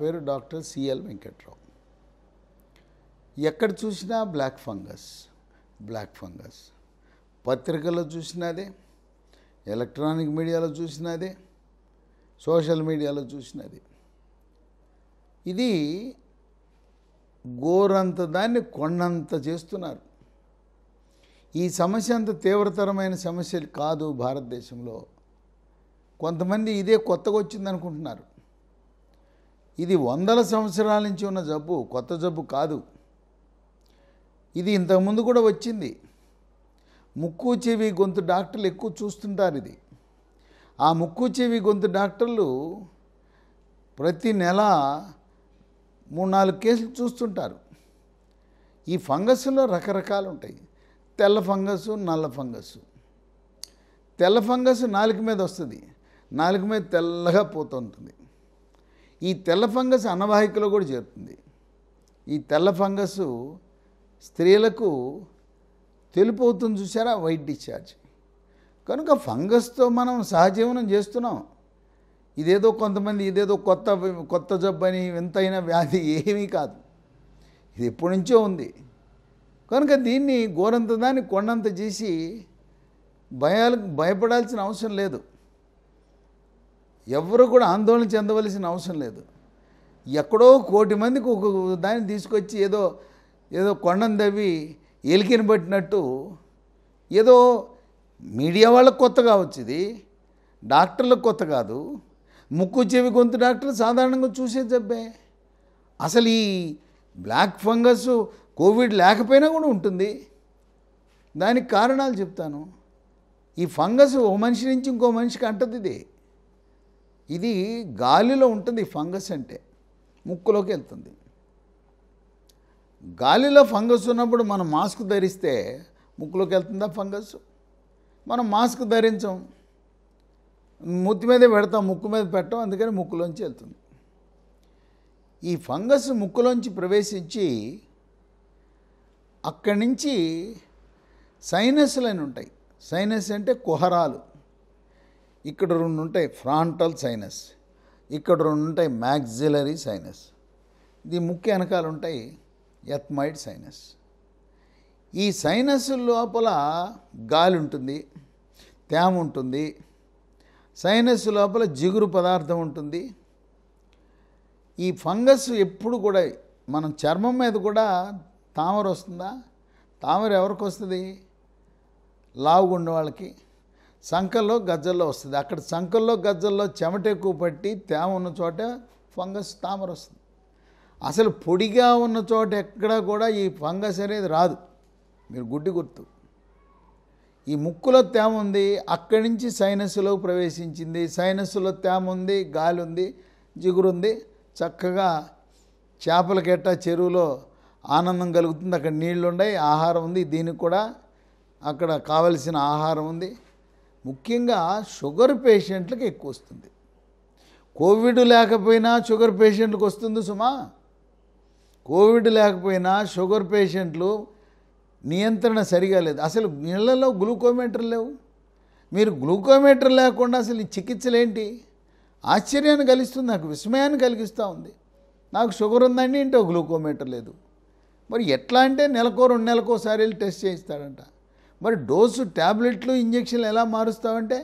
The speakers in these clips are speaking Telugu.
పేరు డాక్టర్ సిఎల్ వెంకట్రావు ఎక్కడ చూసినా బ్లాక్ ఫంగస్ బ్లాక్ ఫంగస్ పత్రికల్లో చూసినదే ఎలక్ట్రానిక్ మీడియాలో చూసినదే సోషల్ మీడియాలో చూసినది ఇది గోరంత దాన్ని కొండంత చేస్తున్నారు ఈ సమస్య అంత తీవ్రతరమైన సమస్య కాదు భారతదేశంలో కొంతమంది ఇదే కొత్తగా వచ్చింది అనుకుంటున్నారు ఇది వందల సంవత్సరాల నుంచి ఉన్న జబ్బు కొత్త జబ్బు కాదు ఇది ఇంతకుముందు కూడా వచ్చింది ముక్కు చెవి గొంతు డాక్టర్లు ఎక్కువ చూస్తుంటారు ఇది ఆ ముక్కు చెవి గొంతు డాక్టర్లు ప్రతి నెల మూడు నాలుగు కేసులు చూస్తుంటారు ఈ ఫంగస్లో రకరకాలు ఉంటాయి తెల్ల ఫంగస్ నల్ల ఫంగస్ తెల్ల ఫంగస్ నాలుగు మీద వస్తుంది నాలుగు మీద తెల్లగా పోతుంటుంది ఈ తెల్ల ఫంగస్ అన్నవాహికలో కూడా చేరుతుంది ఈ తెల్ల ఫంగస్ స్త్రీలకు తెలుపు అవుతుంది చూసారా వైట్ డిశ్చార్జ్ కనుక ఫంగస్తో మనం సహజీవనం చేస్తున్నాం ఇదేదో కొంతమంది ఇదేదో కొత్త కొత్త జబ్బని వింతైన వ్యాధి ఏమీ కాదు ఇది ఎప్పటి నుంచో ఉంది కనుక దీన్ని గోరంత దాన్ని కొండంత చేసి భయాలకు భయపడాల్సిన అవసరం లేదు ఎవరు కూడా ఆందోళన చెందవలసిన అవసరం లేదు ఎక్కడో కోటి మందికి ఒక దాన్ని తీసుకొచ్చి ఏదో ఏదో కొండను తవ్వి ఎలికిని పట్టినట్టు ఏదో మీడియా వాళ్ళకు కొత్త కావచ్చు ఇది డాక్టర్లకు కొత్త కాదు ముక్కు చెవి గొంతు డాక్టర్లు సాధారణంగా చూసే జబ్బే అసలు ఈ బ్లాక్ ఫంగస్ కోవిడ్ లేకపోయినా కూడా ఉంటుంది దానికి కారణాలు చెప్తాను ఈ ఫంగస్ ఓ మనిషి నుంచి ఇంకో మనిషికి అంటది ఇది ఇది గాలిలో ఉంటుంది ఫంగస్ అంటే ముక్కులోకి వెళ్తుంది గాలిలో ఫంగస్ ఉన్నప్పుడు మనం మాస్క్ ధరిస్తే ముక్కులోకి వెళ్తుందా ఫంగస్ మనం మాస్క్ ధరించం ముత్తి మీదే పెడతాం ముక్కు మీద పెట్టం అందుకని ముక్కులోంచి వెళ్తుంది ఈ ఫంగస్ ముక్కులోంచి ప్రవేశించి అక్కడి నుంచి సైనస్లు అని ఉంటాయి సైనస్ అంటే కుహరాలు ఇక్కడ రెండు ఉంటాయి ఫ్రాంటల్ సైనస్ ఇక్కడ రెండు ఉంటాయి మ్యాగ్జిలరీ సైనస్ ఇది ముఖ్య వెనకాలు ఉంటాయి ఎత్మైడ్ సైనస్ ఈ సైనస్ లోపల గాలి ఉంటుంది తేమ ఉంటుంది సైనస్ లోపల జిగురు పదార్థం ఉంటుంది ఈ ఫంగస్ ఎప్పుడు కూడా మనం చర్మం మీద కూడా తామర వస్తుందా తామర ఎవరికి వస్తుంది లావుగుండే వాళ్ళకి సంకల్లో గజ్జల్లో వస్తుంది అక్కడ సంకల్లో గజ్జల్లో చెమట ఎక్కువ పట్టి తేమ ఉన్న చోట ఫంగస్ తామర వస్తుంది అసలు పొడిగా ఉన్న చోట ఎక్కడా కూడా ఈ ఫంగస్ అనేది రాదు మీరు గుడ్డి గుర్తు ఈ ముక్కులో తేమ ఉంది అక్కడి నుంచి సైనస్లో ప్రవేశించింది సైనస్లో తేమ ఉంది గాలి ఉంది జిగురుంది చక్కగా చేపలకెట్ట చెరువులో ఆనందం కలుగుతుంది అక్కడ నీళ్లు ఉన్నాయి ఆహారం ఉంది దీనికి కూడా అక్కడ కావలసిన ఆహారం ఉంది ముఖ్యంగా షుగర్ పేషెంట్లకు ఎక్కువ వస్తుంది కోవిడ్ లేకపోయినా షుగర్ పేషెంట్లకు వస్తుంది సుమా కోవిడ్ లేకపోయినా షుగర్ పేషెంట్లు నియంత్రణ సరిగా లేదు అసలు నీళ్ళలో గ్లూకోమీటర్ లేవు మీరు గ్లూకోమీటర్ లేకుండా అసలు ఈ చికిత్సలేంటి ఆశ్చర్యాన్ని కలిగిస్తుంది నాకు విస్మయాన్ని కలిగిస్తూ ఉంది నాకు షుగర్ ఉందండి ఇంటో గ్లూకోమీటర్ లేదు మరి ఎట్లా అంటే నెలకో రెండు నెలకోసారి టెస్ట్ చేయిస్తాడంట మరి డోసు ట్యాబ్లెట్లు ఇంజక్షన్లు ఎలా మారుస్తామంటే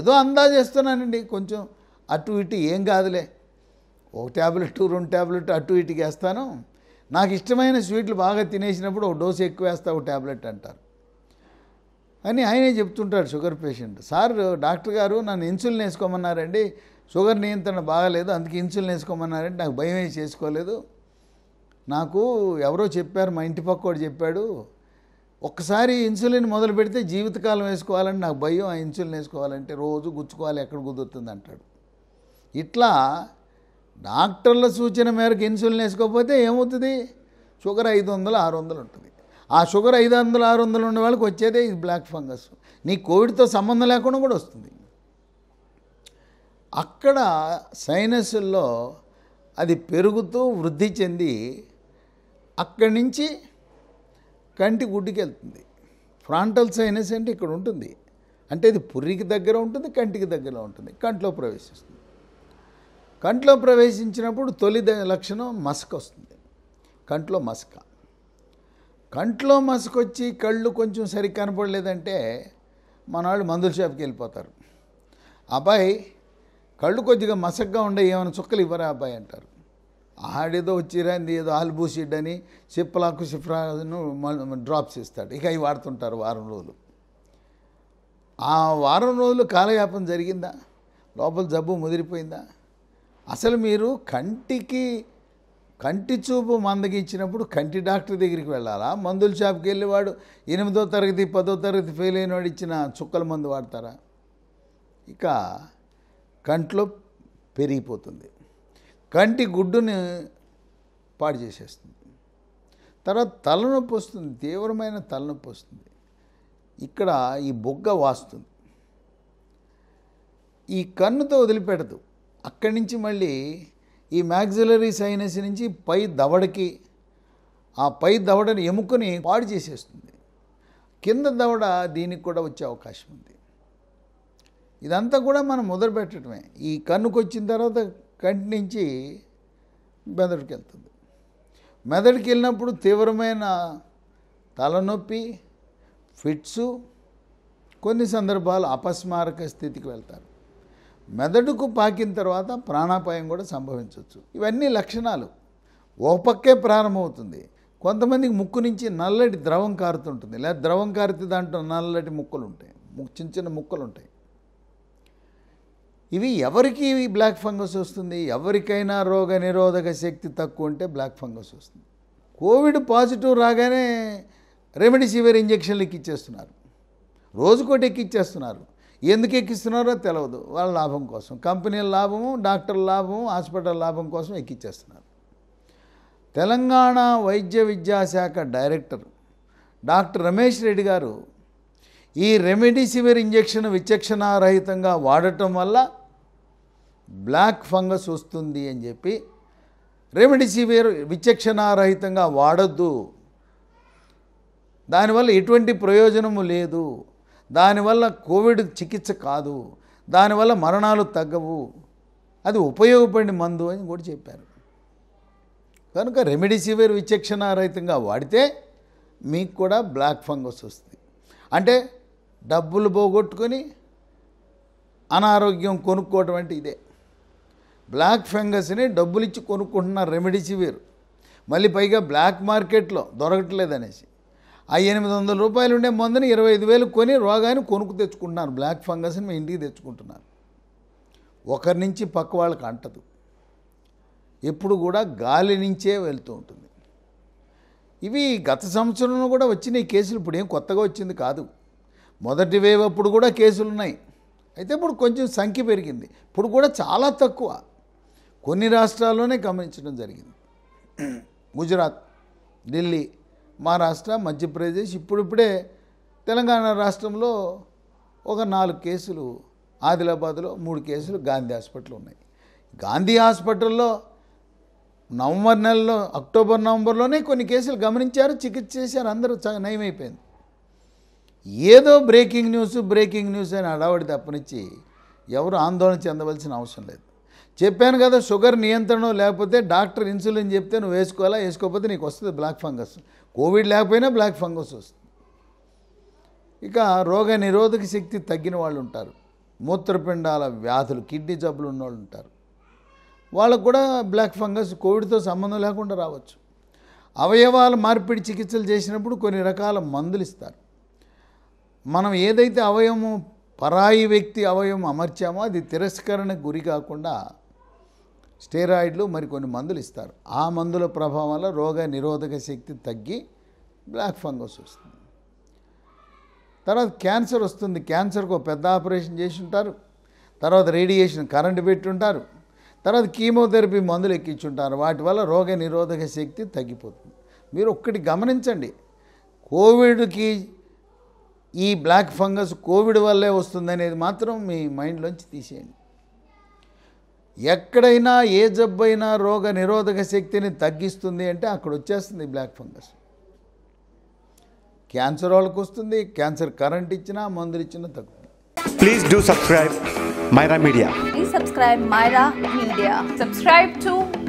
ఏదో అందాజేస్తున్నానండి కొంచెం అటు ఇటు ఏం కాదులే ఒక ట్యాబ్లెట్ రెండు ట్యాబ్లెట్ అటు ఇటుకి వేస్తాను నాకు ఇష్టమైన స్వీట్లు బాగా తినేసినప్పుడు ఒక డోసు ఎక్కువ వేస్తావు ఒక ట్యాబ్లెట్ అంటారు అని ఆయనే చెప్తుంటాడు షుగర్ పేషెంట్ సార్ డాక్టర్ గారు నన్ను ఇన్సులిన్ వేసుకోమన్నారండి షుగర్ నియంత్రణ బాగాలేదు అందుకే ఇన్సులిన్ వేసుకోమన్నారంటే నాకు భయం వేసి చేసుకోలేదు నాకు ఎవరో చెప్పారు మా ఇంటి పక్కోడు చెప్పాడు ఒక్కసారి ఇన్సులిన్ మొదలు పెడితే జీవితకాలం వేసుకోవాలని నాకు భయం ఆ ఇన్సులిన్ వేసుకోవాలంటే రోజు గుచ్చుకోవాలి ఎక్కడ కుదురుతుంది అంటాడు ఇట్లా డాక్టర్ల సూచన మేరకు ఇన్సులిన్ వేసుకోకపోతే ఏమవుతుంది షుగర్ ఐదు వందలు ఆరు వందలు ఉంటుంది ఆ షుగర్ ఐదు వందలు ఆరు వందలు ఉన్న వాళ్ళకి వచ్చేదే ఇది బ్లాక్ ఫంగస్ నీ కోవిడ్తో సంబంధం లేకుండా కూడా వస్తుంది అక్కడ సైనస్ల్లో అది పెరుగుతూ వృద్ధి చెంది అక్కడి నుంచి కంటి గుడ్డికి వెళ్తుంది ఫ్రాంటల్ సైనస్ అంటే ఇక్కడ ఉంటుంది అంటే ఇది పుర్రికి దగ్గర ఉంటుంది కంటికి దగ్గర ఉంటుంది కంట్లో ప్రవేశిస్తుంది కంట్లో ప్రవేశించినప్పుడు తొలి లక్షణం మసక వస్తుంది కంట్లో మసక కంట్లో వచ్చి కళ్ళు కొంచెం సరి కనపడలేదంటే మన వాళ్ళు మందుల షాప్కి వెళ్ళిపోతారు అబ్బాయి కళ్ళు కొద్దిగా మసగ్గా ఉండే ఏమైనా చుక్కలు ఇవ్వరా అబ్బాయి అంటారు ఆడేదో వచ్చిరా ఏదో ఆల్బూసిడ్ అని సిప్లాకు సిఫ్రాను డ్రాప్స్ ఇస్తాడు ఇక అవి వాడుతుంటారు వారం రోజులు ఆ వారం రోజులు కాలయాపం జరిగిందా లోపల జబ్బు ముదిరిపోయిందా అసలు మీరు కంటికి కంటి చూపు మందగించినప్పుడు కంటి డాక్టర్ దగ్గరికి వెళ్ళాలా మందుల షాప్కి వెళ్ళేవాడు ఎనిమిదో తరగతి పదో తరగతి ఫెయిల్ అయినవాడు ఇచ్చిన చుక్కల మందు వాడతారా ఇక కంట్లో పెరిగిపోతుంది కంటి గుడ్డుని పాడు చేసేస్తుంది తర్వాత తలనొప్పి వస్తుంది తీవ్రమైన తలనొప్పి వస్తుంది ఇక్కడ ఈ బొగ్గ వాస్తుంది ఈ కన్నుతో వదిలిపెడదు అక్కడి నుంచి మళ్ళీ ఈ మ్యాగ్జిలరీ సైనస్ నుంచి పై దవడకి ఆ పై దవడని ఎముకొని పాడు చేసేస్తుంది కింద దవడ దీనికి కూడా వచ్చే అవకాశం ఉంది ఇదంతా కూడా మనం మొదలుపెట్టడమే ఈ కన్నుకు వచ్చిన తర్వాత కంటి నుంచి మెదడుకి వెళ్తుంది మెదడుకి వెళ్ళినప్పుడు తీవ్రమైన తలనొప్పి ఫిట్స్ కొన్ని సందర్భాలు అపస్మారక స్థితికి వెళ్తారు మెదడుకు పాకిన తర్వాత ప్రాణాపాయం కూడా సంభవించవచ్చు ఇవన్నీ లక్షణాలు ఓ పక్కే ప్రారంభమవుతుంది కొంతమందికి ముక్కు నుంచి నల్లటి ద్రవం కారుతుంటుంది లేదా ద్రవం కారితే దాంట్లో నల్లటి ముక్కలు ఉంటాయి చిన్న చిన్న ముక్కలు ఉంటాయి ఇవి ఎవరికి బ్లాక్ ఫంగస్ వస్తుంది ఎవరికైనా రోగ నిరోధక శక్తి తక్కువ ఉంటే బ్లాక్ ఫంగస్ వస్తుంది కోవిడ్ పాజిటివ్ రాగానే రెమెడిసివిర్ ఇంజక్షన్లు ఎక్కిచ్చేస్తున్నారు రోజుకోటి ఎక్కిచ్చేస్తున్నారు ఎందుకు ఎక్కిస్తున్నారో తెలియదు వాళ్ళ లాభం కోసం కంపెనీల లాభము డాక్టర్ల లాభము హాస్పిటల్ లాభం కోసం ఎక్కిచ్చేస్తున్నారు తెలంగాణ వైద్య విద్యాశాఖ డైరెక్టర్ డాక్టర్ రమేష్ రెడ్డి గారు ఈ రెమెడిసివిర్ ఇంజక్షన్ విచక్షణారహితంగా వాడటం వల్ల బ్లాక్ ఫంగస్ వస్తుంది అని చెప్పి రెమెడిసివిర్ విచక్షణారహితంగా వాడద్దు దానివల్ల ఎటువంటి ప్రయోజనము లేదు దానివల్ల కోవిడ్ చికిత్స కాదు దానివల్ల మరణాలు తగ్గవు అది ఉపయోగపడిన మందు అని కూడా చెప్పారు కనుక రెమెడిసివిర్ విచక్షణారహితంగా వాడితే మీకు కూడా బ్లాక్ ఫంగస్ వస్తుంది అంటే డబ్బులు పోగొట్టుకొని అనారోగ్యం కొనుక్కోవటం అంటే ఇదే బ్లాక్ ఫంగస్ని డబ్బులు ఇచ్చి కొనుక్కుంటున్న రెమెడీస్ వేరు మళ్ళీ పైగా బ్లాక్ మార్కెట్లో దొరకట్లేదనేసి ఆ ఎనిమిది వందల రూపాయలు ఉండే మందుని ఇరవై ఐదు వేలు కొని రోగాన్ని కొనుక్కు తెచ్చుకుంటున్నారు బ్లాక్ ఫంగస్ని మీ ఇంటికి తెచ్చుకుంటున్నారు ఒకరి నుంచి పక్క వాళ్ళకి అంటదు ఎప్పుడు కూడా గాలి నుంచే వెళ్తూ ఉంటుంది ఇవి గత సంవత్సరంలో కూడా వచ్చిన ఈ కేసులు ఇప్పుడు ఏం కొత్తగా వచ్చింది కాదు మొదటి వేవ్ అప్పుడు కూడా కేసులు ఉన్నాయి అయితే ఇప్పుడు కొంచెం సంఖ్య పెరిగింది ఇప్పుడు కూడా చాలా తక్కువ కొన్ని రాష్ట్రాల్లోనే గమనించడం జరిగింది గుజరాత్ ఢిల్లీ మహారాష్ట్ర మధ్యప్రదేశ్ ఇప్పుడిప్పుడే తెలంగాణ రాష్ట్రంలో ఒక నాలుగు కేసులు ఆదిలాబాద్లో మూడు కేసులు గాంధీ హాస్పిటల్ ఉన్నాయి గాంధీ హాస్పిటల్లో నవంబర్ నెలలో అక్టోబర్ నవంబర్లోనే కొన్ని కేసులు గమనించారు చికిత్స చేశారు అందరూ నయమైపోయింది ఏదో బ్రేకింగ్ న్యూస్ బ్రేకింగ్ న్యూస్ అని అడావడి తప్పనిచ్చి ఎవరు ఆందోళన చెందవలసిన అవసరం లేదు చెప్పాను కదా షుగర్ నియంత్రణ లేకపోతే డాక్టర్ ఇన్సులిన్ చెప్తే నువ్వు వేసుకోవాలా వేసుకోకపోతే నీకు వస్తుంది బ్లాక్ ఫంగస్ కోవిడ్ లేకపోయినా బ్లాక్ ఫంగస్ వస్తుంది ఇక రోగ నిరోధక శక్తి తగ్గిన వాళ్ళు ఉంటారు మూత్రపిండాల వ్యాధులు కిడ్నీ జబ్బులు ఉన్నవాళ్ళు ఉంటారు వాళ్ళకు కూడా బ్లాక్ ఫంగస్ కోవిడ్తో సంబంధం లేకుండా రావచ్చు అవయవాలు మార్పిడి చికిత్సలు చేసినప్పుడు కొన్ని రకాల మందులు ఇస్తారు మనం ఏదైతే అవయవం పరాయి వ్యక్తి అవయవం అమర్చామో అది తిరస్కరణకు గురి కాకుండా స్టెరాయిడ్లు మరికొన్ని మందులు ఇస్తారు ఆ మందుల ప్రభావం వల్ల రోగ నిరోధక శక్తి తగ్గి బ్లాక్ ఫంగస్ వస్తుంది తర్వాత క్యాన్సర్ వస్తుంది క్యాన్సర్కు ఒక పెద్ద ఆపరేషన్ చేసి ఉంటారు తర్వాత రేడియేషన్ కరెంట్ పెట్టుంటారు తర్వాత కీమోథెరపీ మందులు ఎక్కించుంటారు వాటి వల్ల రోగ నిరోధక శక్తి తగ్గిపోతుంది మీరు ఒక్కటి గమనించండి కోవిడ్కి ఈ బ్లాక్ ఫంగస్ కోవిడ్ వల్లే వస్తుందనేది మాత్రం మీ మైండ్లోంచి తీసేయండి ఎక్కడైనా ఏ జబ్బైనా రోగ నిరోధక శక్తిని తగ్గిస్తుంది అంటే అక్కడ వచ్చేస్తుంది బ్లాక్ ఫంగస్ క్యాన్సర్ వాళ్ళకు వస్తుంది క్యాన్సర్ కరెంట్ ఇచ్చినా మందులు ఇచ్చినా తగ్గుతుంది please do subscribe Myra media please subscribe Myra media subscribe to